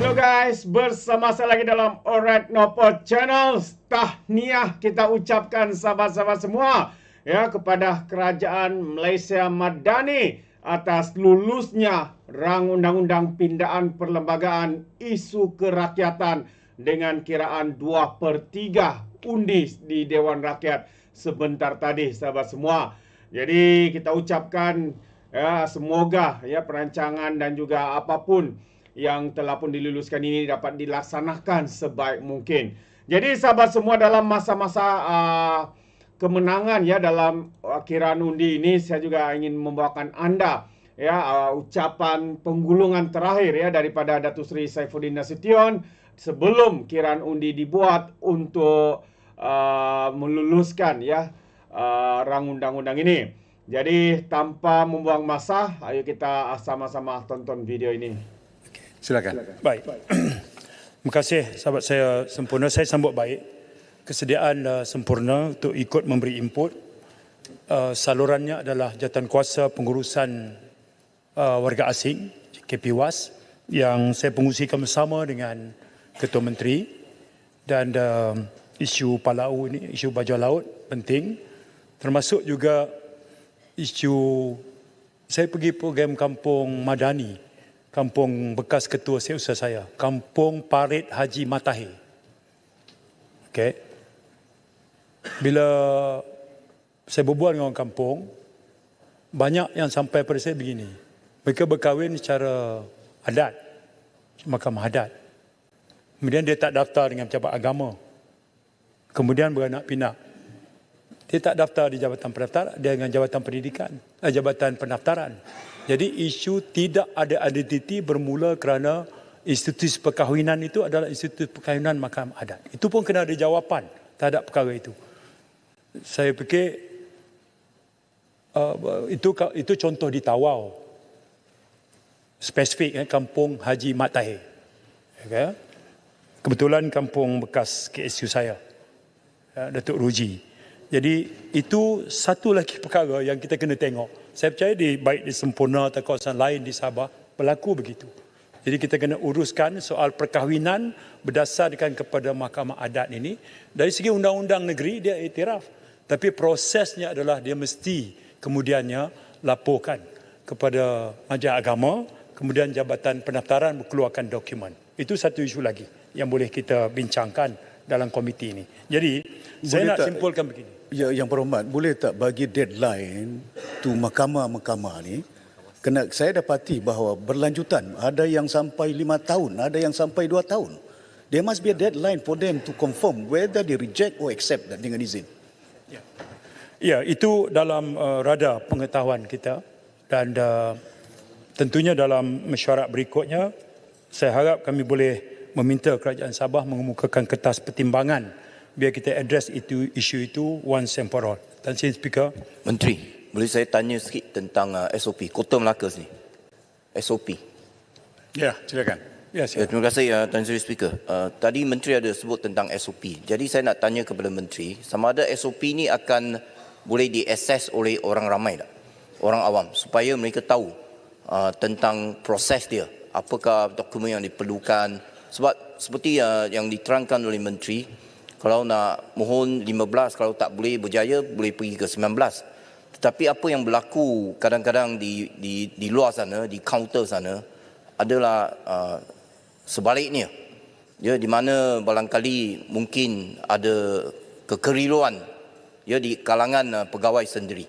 Hello guys, bersama saya lagi dalam Orat Nopo Channel. Tahniah kita ucapkan sahabat-sahabat semua ya kepada kerajaan Malaysia Madani atas lulusnya rang undang-undang pindaan perlembagaan isu kerakyatan dengan kiraan 2/3 undi di Dewan Rakyat sebentar tadi sahabat semua. Jadi kita ucapkan ya semoga ya perancangan dan juga apapun yang telah pun diluluskan ini dapat dilaksanakan sebaik mungkin. Jadi sahabat semua dalam masa-masa uh, kemenangan ya dalam akhiran uh, undi ini saya juga ingin membawakan anda ya uh, ucapan penggulungan terakhir ya daripada Datu Sri Saifuddin Nasution sebelum kiran undi dibuat untuk uh, meluluskan ya uh, rang undang-undang ini. Jadi tanpa membuang masa, ayo kita sama-sama tonton video ini. Silakan. Baik. Terima kasih sahabat saya sempurna. Saya sambut baik kesediaan uh, sempurna untuk ikut memberi input. Uh, salurannya adalah jawatan kuasa pengurusan uh, warga asing KPWAS yang saya pengusikan bersama dengan Ketua Menteri dan uh, isu Palau ini, isu Bajau Laut penting termasuk juga isu saya pergi program kampung Madani kampung bekas ketua saya seusah saya, kampung Parit Haji Matahi. Okay, Bila saya berbual dengan orang kampung, banyak yang sampai pada saya begini. Mereka berkahwin secara adat, makam adat. Kemudian dia tak daftar dengan pejabat agama. Kemudian beranak pinak. Dia tak daftar di jabatan pendaftaran, dia dengan jabatan pendidikan, eh, jabatan pendaftaran. Jadi isu tidak ada identiti bermula kerana institusi perkahwinan itu adalah institusi perkahwinan mahkamah adat. Itu pun kena ada jawapan terhadap perkara itu. Saya fikir uh, itu itu contoh di Tawau. Spesifik eh, kampung Haji Mat Tahir. Okay. Kebetulan kampung bekas KSU saya. Uh, Datuk Ruji. Datuk Ruji. Jadi itu satu lagi perkara yang kita kena tengok. Saya percaya di baik di Sempurna atau kawasan lain di Sabah berlaku begitu. Jadi kita kena uruskan soal perkahwinan berdasarkan kepada mahkamah adat ini. Dari segi undang-undang negeri dia iktiraf. Tapi prosesnya adalah dia mesti kemudiannya laporkan kepada majlis agama. Kemudian jabatan pendaftaran mengeluarkan dokumen. Itu satu isu lagi yang boleh kita bincangkan dalam komiti ini. Jadi boleh saya tak, nak simpulkan begini ya, yang berhormat, boleh tak bagi deadline tu mahkamah-mahkamah ni? Kena saya dapati bahawa berlanjutan, ada yang sampai lima tahun, ada yang sampai dua tahun. There must be a deadline for them to confirm whether they reject or accept that dengan izin. Ya, ya itu dalam uh, radar pengetahuan kita dan uh, tentunya dalam mesyuarat berikutnya, saya harap kami boleh meminta Kerajaan Sabah mengemukakan kertas pertimbangan biar kita address itu isu itu once and for all. Tan Sri Speaker. Menteri, boleh saya tanya sikit tentang uh, SOP Kota Melaka sini? SOP. Ya, yeah, silakan. Ya, yeah, terima kasih ya uh, Tan Sri Speaker. Uh, tadi menteri ada sebut tentang SOP. Jadi saya nak tanya kepada menteri, sama ada SOP ini akan boleh diakses oleh orang ramai tak? Orang awam supaya mereka tahu uh, tentang proses dia. Apakah dokumen yang diperlukan? Sebab seperti uh, yang diterangkan oleh menteri, kalau nak mohon 15 kalau tak boleh berjaya boleh pergi ke 19 tetapi apa yang berlaku kadang-kadang di di di luar sana di kaunter sana adalah uh, sebaliknya ya di mana barangkali mungkin ada kekeriluan ya di kalangan uh, pegawai sendiri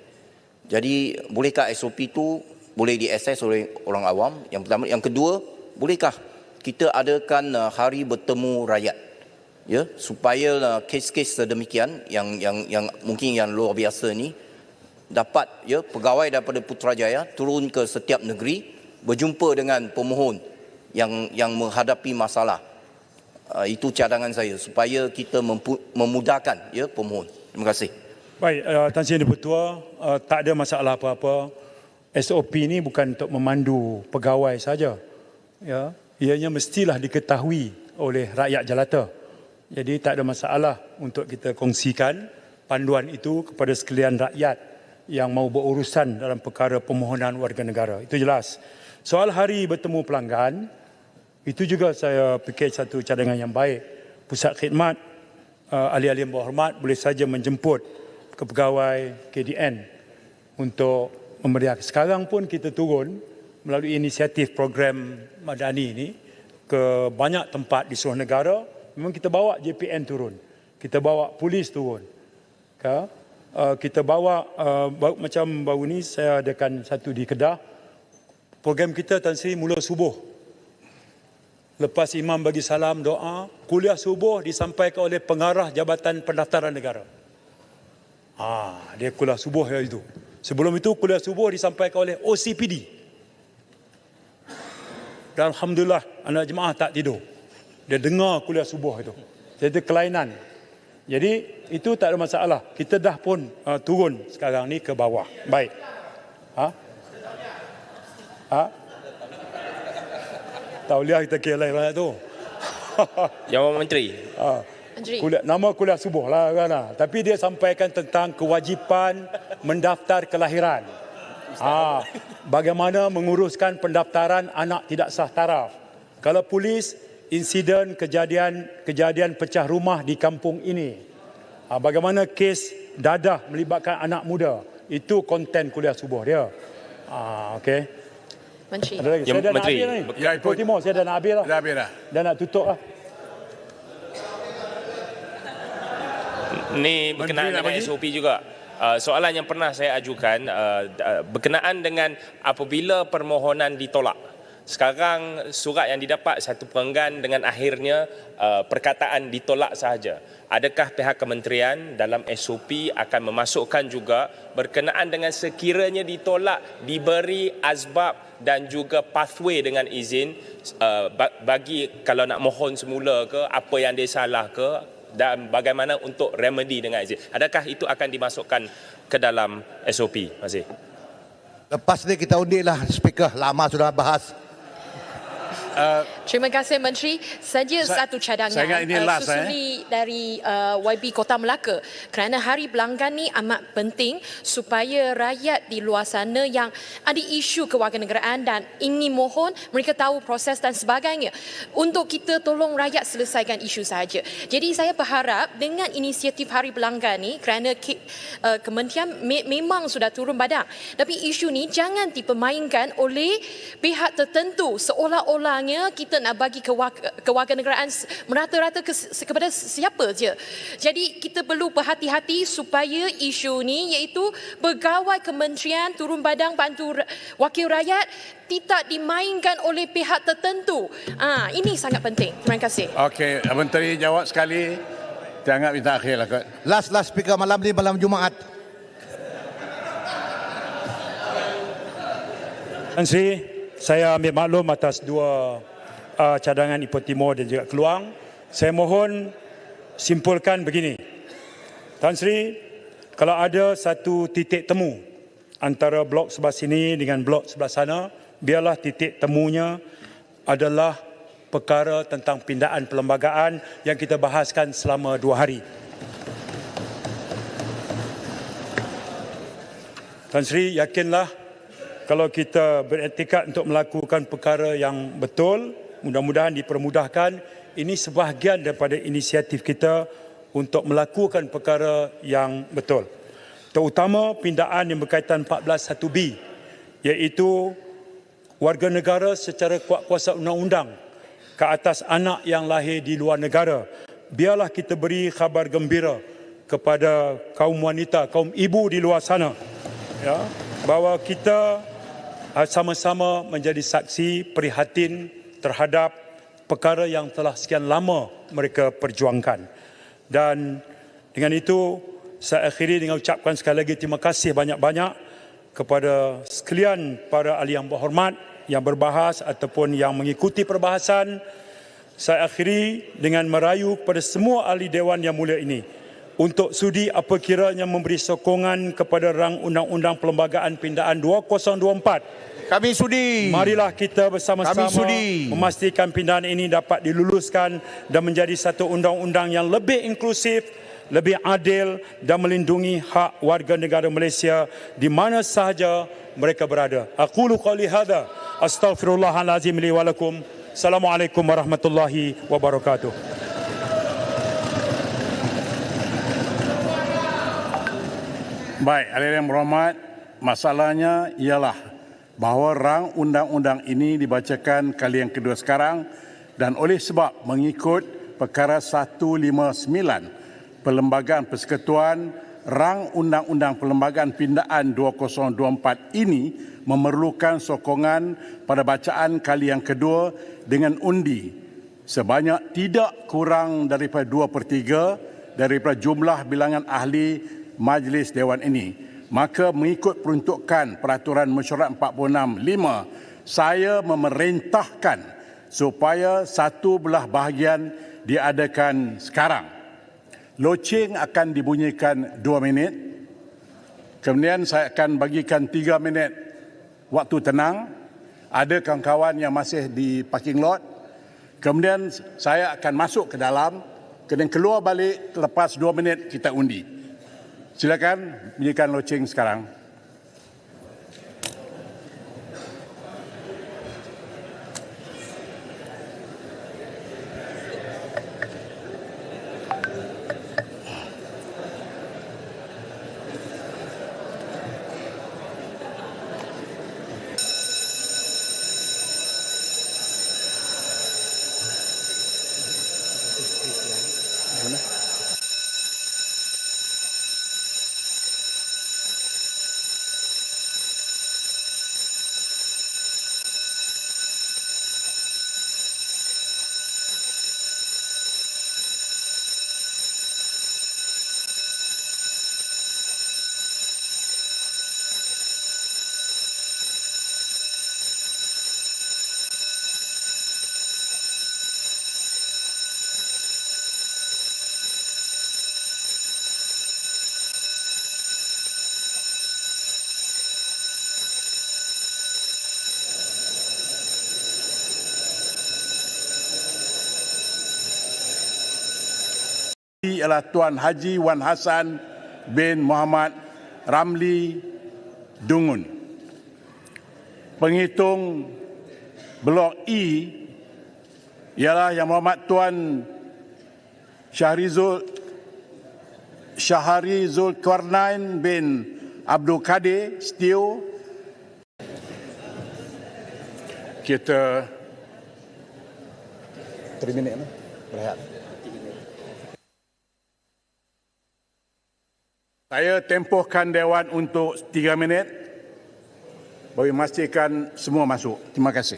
jadi bolehkah SOP itu boleh diakses oleh orang awam yang pertama yang kedua bolehkah kita adakan uh, hari bertemu rakyat ya supaya uh, kes-kes sedemikian yang yang yang mungkin yang luar biasa ni dapat ya pegawai daripada Putrajaya turun ke setiap negeri berjumpa dengan pemohon yang yang menghadapi masalah uh, itu cadangan saya supaya kita memudahkan ya pemohon terima kasih baik uh, Tan Sri Ketua uh, ah, tak ada masalah apa-apa SOP ini bukan untuk memandu pegawai saja ya ianya mestilah diketahui oleh rakyat jelata. Jadi tak ada masalah untuk kita kongsikan panduan itu kepada sekalian rakyat yang mau berurusan dalam perkara permohonan warga negara. Itu jelas. Soal hari bertemu pelanggan, itu juga saya fikir satu cadangan yang baik. Pusat khidmat, uh, ahli-ahli yang berhormat boleh saja menjemput kepegawai KDN untuk memeriah. Sekarang pun kita turun melalui inisiatif program Madani ini ke banyak tempat di seluruh negara memang kita bawa JPN turun. Kita bawa polis turun. Ah, kita bawa ah, macam baru ni saya adakan satu di Kedah. Program kita Tan Sri mula subuh. Lepas imam bagi salam, doa, kuliah subuh disampaikan oleh pengarah Jabatan Pendaftaran Negara. Ha, dia kuliah subuh ya itu. Sebelum itu kuliah subuh disampaikan oleh OCPD. Dan Alhamdulillah anak jemaah tak tidur dia dengar kuliah subuh itu. Jadi kelainan. Jadi itu tak ada masalah. Kita dah pun uh, turun sekarang ni ke bawah. Baik. Ha? Ha? Tauliah kita kira lain banyak tu. Jawab Menteri. Ha. Kuliah, nama kuliah subuh lah Rana. Ha. Tapi dia sampaikan tentang kewajipan mendaftar kelahiran. Ha. Bagaimana menguruskan pendaftaran anak tidak sah taraf. Kalau polis, insiden kejadian kejadian pecah rumah di kampung ini. Ah, bagaimana kes dadah melibatkan anak muda. Itu konten kuliah subuh dia. Ah, okay? Menteri. Ya, saya dah Menteri. nak Ya, Ibu Timur, saya dah nak habis Dah habis lah. Dah nak tutup lah. Ini berkenaan Menteri dengan SOP juga. Ah, soalan yang pernah saya ajukan berkenaan dengan apabila permohonan ditolak sekarang surat yang didapat satu perenggan dengan akhirnya uh, perkataan ditolak sahaja. Adakah pihak kementerian dalam SOP akan memasukkan juga berkenaan dengan sekiranya ditolak diberi azbab dan juga pathway dengan izin uh, bagi kalau nak mohon semula ke apa yang dia salah ke dan bagaimana untuk remedy dengan izin. Adakah itu akan dimasukkan ke dalam SOP? masih? Lepas ni kita undi lah speaker lama sudah bahas Uh, Terima kasih Menteri. Saja Sa- satu cadangan saya ini uh, last, susuli eh? dari uh, eh, YB Kota Melaka kerana hari pelanggan ni amat penting supaya rakyat di luar sana yang ada isu kewarganegaraan dan ingin mohon mereka tahu proses dan sebagainya untuk kita tolong rakyat selesaikan isu saja. Jadi saya berharap dengan inisiatif hari pelanggan ni kerana ke- uh, kementerian me- memang sudah turun badan tapi isu ni jangan dipermainkan oleh pihak tertentu seolah-olahnya kita nak bagi kewarganegaraan merata-rata ke, kepada siapa saja. Jadi kita perlu berhati-hati supaya isu ni iaitu pegawai kementerian turun badang bantu wakil rakyat tidak dimainkan oleh pihak tertentu. Ah, ha, ini sangat penting. Terima kasih. Okey, Menteri jawab sekali. Jangan minta akhir lah kot. Last last speaker malam ni malam Jumaat. Tuan saya ambil maklum atas dua uh, cadangan Ipoh Timur dan juga Keluang. Saya mohon simpulkan begini. Tan Sri, kalau ada satu titik temu antara blok sebelah sini dengan blok sebelah sana, biarlah titik temunya adalah perkara tentang pindaan perlembagaan yang kita bahaskan selama dua hari. Tan Sri, yakinlah kalau kita beretika untuk melakukan perkara yang betul, mudah-mudahan dipermudahkan. Ini sebahagian daripada inisiatif kita untuk melakukan perkara yang betul. Terutama pindaan yang berkaitan 14.1B iaitu warga negara secara kuat kuasa undang-undang ke atas anak yang lahir di luar negara. Biarlah kita beri khabar gembira kepada kaum wanita, kaum ibu di luar sana ya, bahawa kita ah, sama-sama menjadi saksi prihatin terhadap perkara yang telah sekian lama mereka perjuangkan. Dan dengan itu saya akhiri dengan ucapkan sekali lagi terima kasih banyak-banyak kepada sekalian para ahli yang berhormat yang berbahas ataupun yang mengikuti perbahasan. Saya akhiri dengan merayu kepada semua ahli dewan yang mulia ini untuk sudi apa kiranya memberi sokongan kepada rang undang-undang perlembagaan pindaan 2024. Kami sudi. Marilah kita bersama-sama memastikan pindahan ini dapat diluluskan dan menjadi satu undang-undang yang lebih inklusif, lebih adil dan melindungi hak warga negara Malaysia di mana sahaja mereka berada. Aku lu qali hadza. Astaghfirullahalazim Assalamualaikum warahmatullahi wabarakatuh. Baik, hadirin yang berhormat, masalahnya ialah bahawa rang undang-undang ini dibacakan kali yang kedua sekarang dan oleh sebab mengikut perkara 159 Perlembagaan Persekutuan rang undang-undang Perlembagaan Pindaan 2024 ini memerlukan sokongan pada bacaan kali yang kedua dengan undi sebanyak tidak kurang daripada 2/3 daripada jumlah bilangan ahli majlis dewan ini maka mengikut peruntukan peraturan mesyuarat 46.5 saya memerintahkan supaya satu belah bahagian diadakan sekarang. Loceng akan dibunyikan dua minit. Kemudian saya akan bagikan tiga minit waktu tenang. Ada kawan-kawan yang masih di parking lot. Kemudian saya akan masuk ke dalam. Kemudian keluar balik lepas dua minit kita undi. Silakan bunyikan loceng sekarang. ialah Tuan Haji Wan Hasan bin Muhammad Ramli Dungun. Penghitung Blok E ialah Yang Muhammad Tuan Syahrizul Syahari Zul Kwarnain bin Abdul Kadir Setio. Kita... 3 minit lah. Berehat. Saya tempohkan Dewan untuk 3 minit bagi memastikan semua masuk. Terima kasih.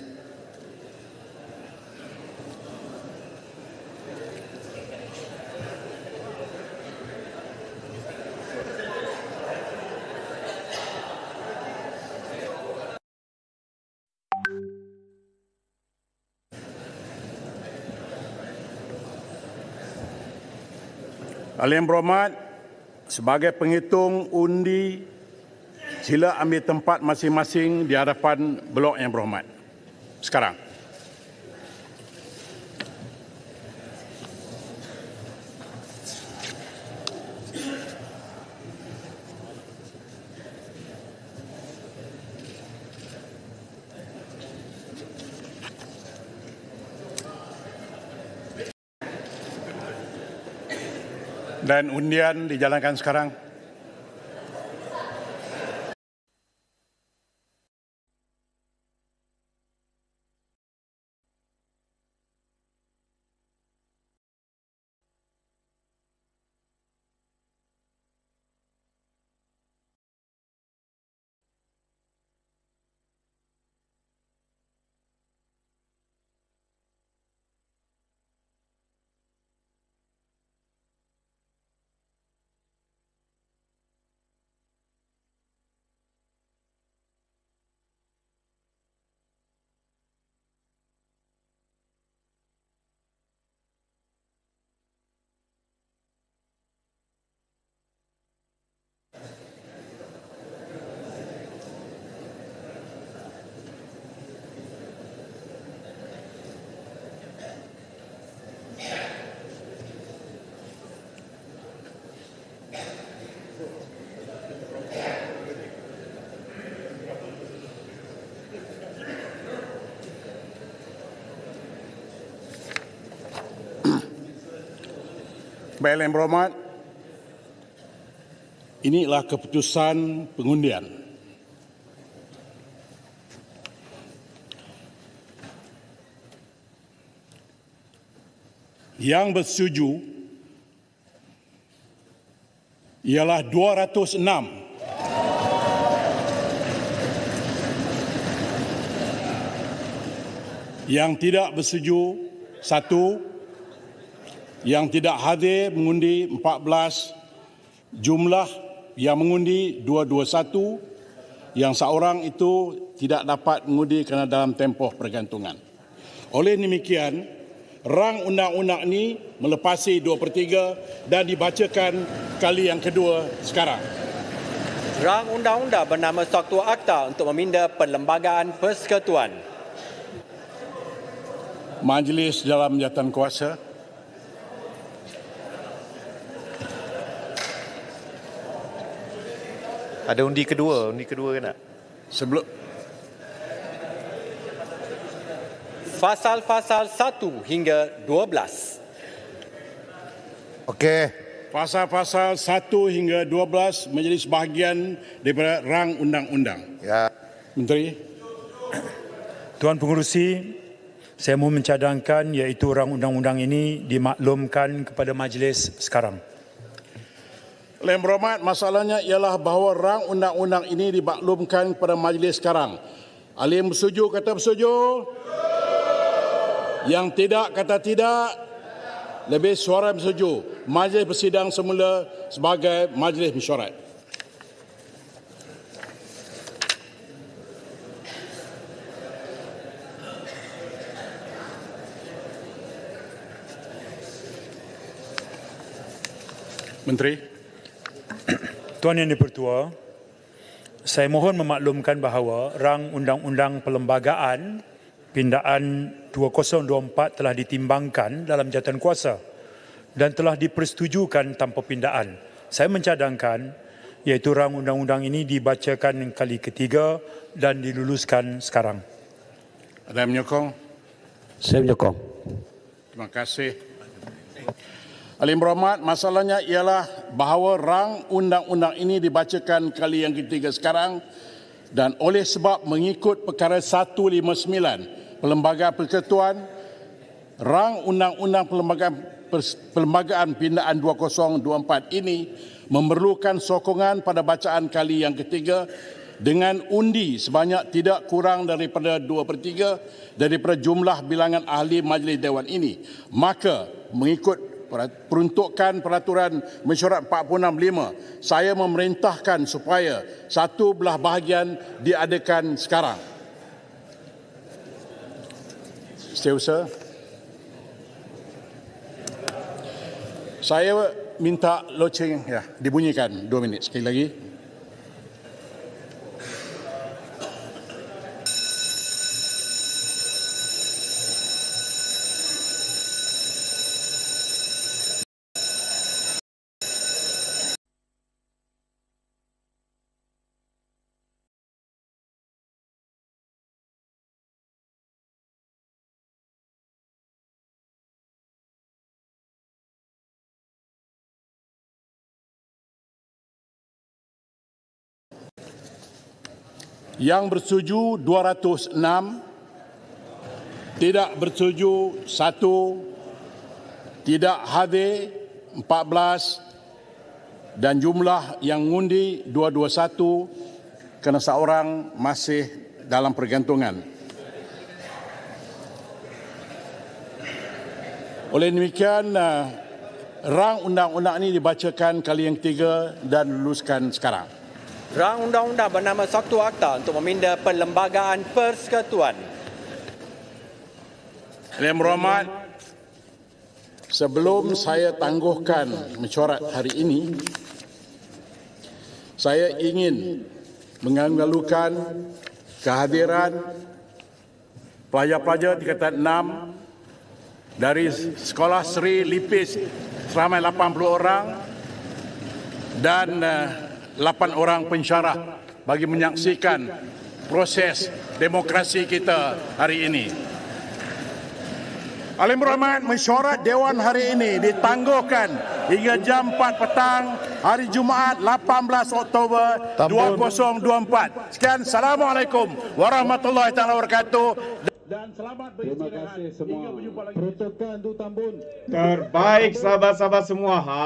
Alim Bromad, sebagai penghitung undi sila ambil tempat masing-masing di hadapan blok yang berhormat. Sekarang. dan undian dijalankan sekarang PLN Beromat. Inilah keputusan pengundian. Yang bersetuju ialah 206 yang tidak bersetuju satu yang tidak hadir mengundi 14 jumlah yang mengundi 221 yang seorang itu tidak dapat mengundi kerana dalam tempoh pergantungan. Oleh demikian, rang undang-undang ini melepasi 2 per 3 dan dibacakan kali yang kedua sekarang. Rang undang-undang bernama Satu Akta untuk meminda perlembagaan Persekutuan. Majlis Dalam Jatan Kuasa, Ada undi kedua, undi kedua ke nak? Sebelum Fasal-fasal 1 hingga 12. Okey. Fasal-fasal 1 hingga 12 menjadi sebahagian daripada rang undang-undang. Ya. Menteri. Tuan Pengurusi, saya mahu mencadangkan iaitu rang undang-undang ini dimaklumkan kepada majlis sekarang. Lain berhormat, masalahnya ialah bahawa rang undang-undang ini dibaklumkan kepada majlis sekarang. Alim bersuju kata bersuju. Yang tidak kata tidak. Lebih suara bersuju. Majlis bersidang semula sebagai majlis mesyuarat. Menteri. Tuan Yang Dipertua, saya mohon memaklumkan bahawa rang Undang-Undang Perlembagaan Pindaan 2024 telah ditimbangkan dalam jawatan kuasa dan telah dipersetujukan tanpa pindaan. Saya mencadangkan iaitu rang undang-undang ini dibacakan kali ketiga dan diluluskan sekarang. Ada yang menyokong? Saya menyokong. Terima kasih. Alim Rahmat, masalahnya ialah bahawa rang undang-undang ini dibacakan kali yang ketiga sekarang dan oleh sebab mengikut perkara 159 Perlembagaan Persekutuan, rang undang-undang Perlembagaan, Perlembagaan Pindaan 2024 ini memerlukan sokongan pada bacaan kali yang ketiga dengan undi sebanyak tidak kurang daripada 2 per 3 daripada jumlah bilangan ahli majlis Dewan ini. Maka mengikut peruntukan peraturan mesyuarat 465 saya memerintahkan supaya satu belah bahagian diadakan sekarang Setiausaha saya minta loceng ya dibunyikan 2 minit sekali lagi Yang bersetuju 206, tidak bersetuju 1, tidak hadir 14 dan jumlah yang undi 221 kerana seorang masih dalam pergantungan. Oleh demikian, uh, rang undang-undang ini dibacakan kali yang ketiga dan luluskan sekarang rang undang-undang bernama Satu Akta untuk meminda Perlembagaan Persekutuan. Yang berhormat, sebelum saya tangguhkan mencorat hari ini, saya ingin mengalukan kehadiran pelajar-pelajar di kata enam dari Sekolah Sri Lipis seramai 80 orang dan uh, lapan orang pensyarah bagi menyaksikan proses demokrasi kita hari ini. Alim Rahmat, mesyuarat Dewan hari ini ditangguhkan hingga jam 4 petang hari Jumaat 18 Oktober 2024. Sekian, Assalamualaikum warahmatullahi taala wabarakatuh. Dan selamat Terima kasih semua. Protokan tu tambun. Terbaik sahabat-sahabat semua. Ha,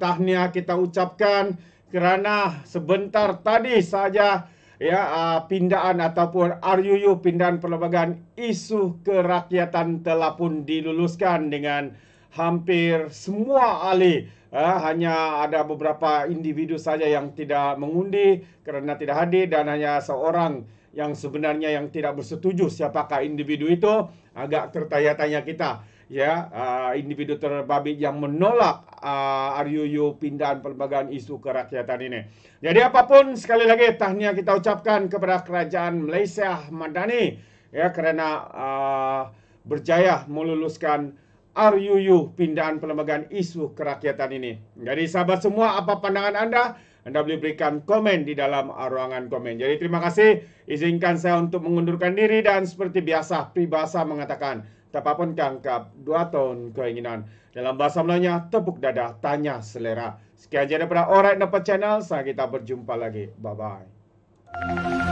tahniah kita ucapkan kerana sebentar tadi saja ya uh, pindaan ataupun RUU pindaan perlembagaan isu kerakyatan telah pun diluluskan dengan hampir semua ahli uh, hanya ada beberapa individu saja yang tidak mengundi kerana tidak hadir dan hanya seorang yang sebenarnya yang tidak bersetuju siapakah individu itu agak tertanya-tanya kita ya uh, individu terbabit yang menolak uh, RUU pindaan pelbagai isu kerakyatan ini. Jadi apapun sekali lagi tahniah kita ucapkan kepada kerajaan Malaysia Madani ya kerana uh, berjaya meluluskan RUU pindahan pelbagai isu kerakyatan ini. Jadi sahabat semua apa pandangan anda? Anda boleh berikan komen di dalam uh, ruangan komen. Jadi terima kasih. Izinkan saya untuk mengundurkan diri dan seperti biasa, peribahasa mengatakan terpapankan ke dua tahun keinginan. Dalam bahasa Melayunya, tepuk dada, tanya selera. Sekian jadi daripada Alright Nepal Channel. Sampai kita berjumpa lagi. Bye-bye.